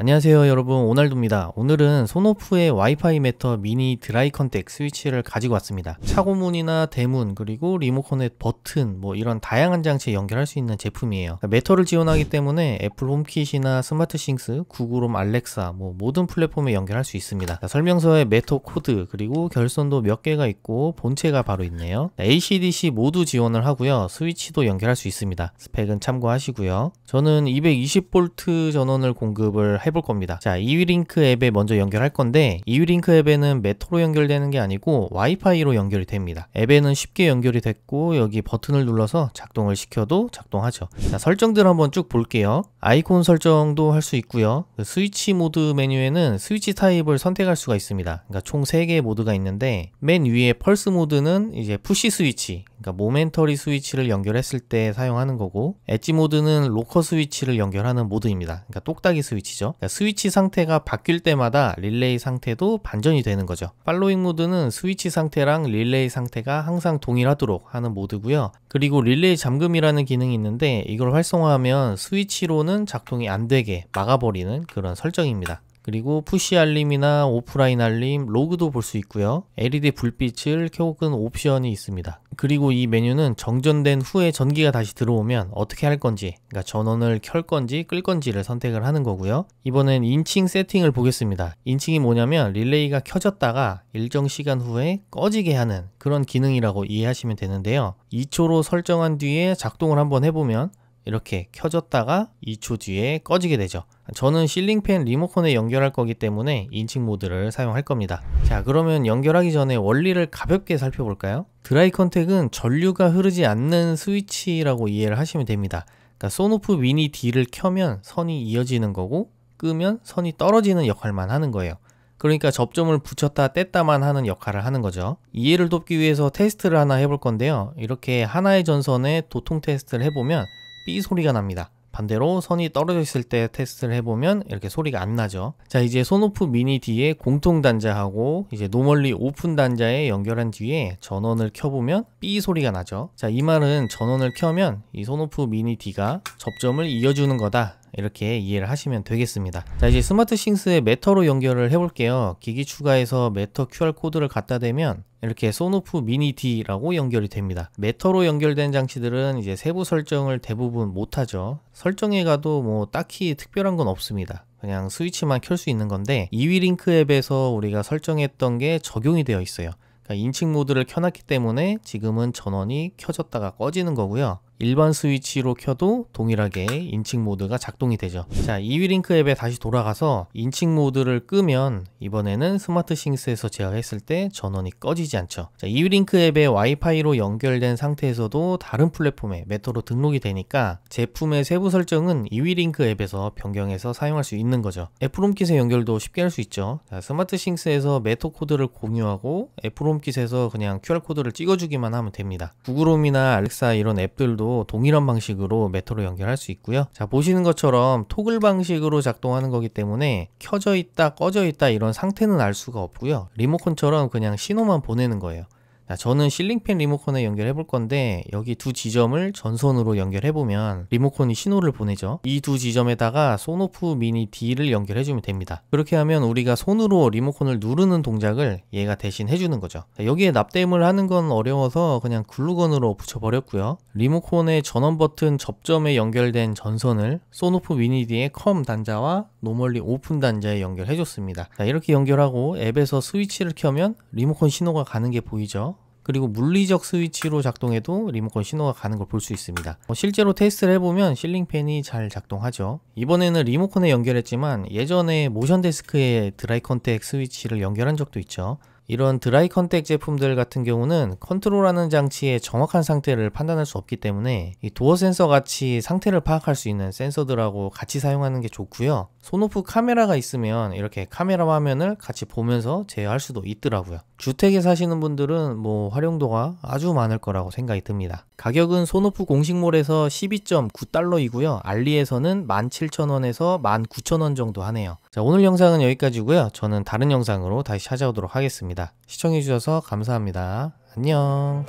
안녕하세요 여러분 오날도입니다 오늘은 소노프의 와이파이 메터 미니 드라이 컨택 스위치를 가지고 왔습니다 차고문이나 대문 그리고 리모컨의 버튼 뭐 이런 다양한 장치에 연결할 수 있는 제품이에요 메터를 지원하기 때문에 애플 홈킷이나 스마트 싱스, 구글홈 알렉사 뭐 모든 플랫폼에 연결할 수 있습니다 설명서에 메터 코드 그리고 결선도 몇 개가 있고 본체가 바로 있네요 ACDC 모두 지원을 하고요 스위치도 연결할 수 있습니다 스펙은 참고하시고요 저는 2 2 0 v 전원을 공급을 해볼 겁니다 자 이위 링크 앱에 먼저 연결할 건데 이위 링크 앱에는 메토로 연결되는 게 아니고 와이파이로 연결이 됩니다 앱에는 쉽게 연결이 됐고 여기 버튼을 눌러서 작동을 시켜도 작동하죠 자 설정들 한번 쭉 볼게요 아이콘 설정도 할 수 있고요. 그 스위치 모드 메뉴에는 스위치 타입을 선택할 수가 있습니다. 그러니까 총 3개의 모드가 있는데 맨 위에 펄스 모드는 이제 푸시 스위치, 그러니까 모멘터리 스위치를 연결했을 때 사용하는 거고 엣지 모드는 로커 스위치를 연결하는 모드입니다. 그러니까 똑딱이 스위치죠. 그러니까 스위치 상태가 바뀔 때마다 릴레이 상태도 반전이 되는 거죠. 팔로잉 모드는 스위치 상태랑 릴레이 상태가 항상 동일하도록 하는 모드고요. 그리고 릴레이 잠금이라는 기능이 있는데 이걸 활성화하면 스위치로는 작동이 안 되게 막아버리는 그런 설정입니다. 그리고 푸시 알림이나 오프라인 알림, 로그도 볼 수 있고요. LED 불빛을 켜고끈 옵션이 있습니다. 그리고 이 메뉴는 정전된 후에 전기가 다시 들어오면 어떻게 할 건지, 그러니까 전원을 켤 건지 끌 건지를 선택을 하는 거고요. 이번엔 인칭 세팅을 보겠습니다. 인칭이 뭐냐면 릴레이가 켜졌다가 일정 시간 후에 꺼지게 하는 그런 기능이라고 이해하시면 되는데요. 2초로 설정한 뒤에 작동을 한번 해보면 이렇게 켜졌다가 2초 뒤에 꺼지게 되죠 저는 실링팬 리모컨에 연결할 거기 때문에 인칭 모드를 사용할 겁니다 자 그러면 연결하기 전에 원리를 가볍게 살펴볼까요 드라이 컨택은 전류가 흐르지 않는 스위치라고 이해를 하시면 됩니다 그러니까 소노프 미니 D를 켜면 선이 이어지는 거고 끄면 선이 떨어지는 역할만 하는 거예요 그러니까 접점을 붙였다 뗐다만 하는 역할을 하는 거죠 이해를 돕기 위해서 테스트를 하나 해볼 건데요 이렇게 하나의 전선에 도통 테스트를 해보면 삐 소리가 납니다. 반대로 선이 떨어져 있을 때 테스트를 해보면 이렇게 소리가 안 나죠 자 이제 소노프 미니 D에 공통 단자하고 이제 노멀리 오픈 단자에 연결한 뒤에 전원을 켜보면 삐 소리가 나죠 자 이 말은 전원을 켜면 이 소노프 미니 D가 접점을 이어주는 거다 이렇게 이해를 하시면 되겠습니다 자 이제 스마트 싱스에 메터로 연결을 해볼게요 기기 추가에서 메터 QR코드를 갖다 대면 이렇게 소노프 미니 D라고 연결이 됩니다. 메터로 연결된 장치들은 이제 세부 설정을 대부분 못하죠. 설정에 가도 뭐 딱히 특별한 건 없습니다. 그냥 스위치만 켤 수 있는 건데 2위 링크 앱에서 우리가 설정했던 게 적용이 되어 있어요. 그러니까 인칭 모드를 켜놨기 때문에 지금은 전원이 켜졌다가 꺼지는 거고요. 일반 스위치로 켜도 동일하게 인칭 모드가 작동이 되죠 자 이위링크 앱에 다시 돌아가서 인칭 모드를 끄면 이번에는 스마트 싱스에서 제어했을 때 전원이 꺼지지 않죠 자 이위링크 앱에 와이파이로 연결된 상태에서도 다른 플랫폼에 메터로 등록이 되니까 제품의 세부 설정은 2위링크 앱에서 변경해서 사용할 수 있는 거죠 애플홈킷의 연결도 쉽게 할 수 있죠 자, 스마트 싱스에서 메토 코드를 공유하고 애플홈킷에서 그냥 QR코드를 찍어주기만 하면 됩니다 구글홈이나 알렉사 이런 앱들도 경우에도 동일한 방식으로 메터로 연결할 수 있고요 자 보시는 것처럼 토글 방식으로 작동하는 거기 때문에 켜져 있다 꺼져 있다 이런 상태는 알 수가 없고요 리모컨처럼 그냥 신호만 보내는 거예요 자, 저는 실링팬 리모컨에 연결해 볼 건데 여기 두 지점을 전선으로 연결해 보면 리모컨이 신호를 보내죠 이 두 지점에다가 소노프 미니 D를 연결해 주면 됩니다 그렇게 하면 우리가 손으로 리모컨을 누르는 동작을 얘가 대신 해주는 거죠 자, 여기에 납땜을 하는 건 어려워서 그냥 글루건으로 붙여버렸고요 리모컨의 전원 버튼 접점에 연결된 전선을 소노프 미니 D의 컴 단자와 노멀리 오픈 단자에 연결해 줬습니다 자, 이렇게 연결하고 앱에서 스위치를 켜면 리모컨 신호가 가는 게 보이죠 그리고 물리적 스위치로 작동해도 리모컨 신호가 가는 걸 볼 수 있습니다 어, 실제로 테스트를 해보면 실링팬이 잘 작동하죠 이번에는 리모컨에 연결했지만 예전에 모션데스크에 드라이 컨택 스위치를 연결한 적도 있죠 이런 드라이 컨택 제품들 같은 경우는 컨트롤하는 장치의 정확한 상태를 판단할 수 없기 때문에 이 도어 센서 같이 상태를 파악할 수 있는 센서들하고 같이 사용하는 게 좋고요 소노프 카메라가 있으면 이렇게 카메라 화면을 같이 보면서 제어할 수도 있더라고요 주택에 사시는 분들은 뭐 활용도가 아주 많을 거라고 생각이 듭니다. 가격은 소노프 공식몰에서 12.9달러이고요. 알리에서는 17,000원에서 19,000원 정도 하네요. 자, 오늘 영상은 여기까지고요. 저는 다른 영상으로 다시 찾아오도록 하겠습니다. 시청해주셔서 감사합니다. 안녕.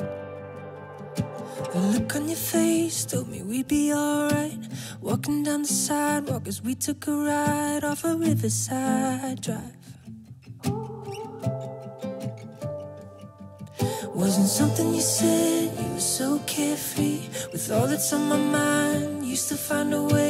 The look on your face told me we'd be alright. Walking down the sidewalk as we took a ride off a riverside drive. Wasn't something you said, you were so carefree With all that's on my mind, used to find a way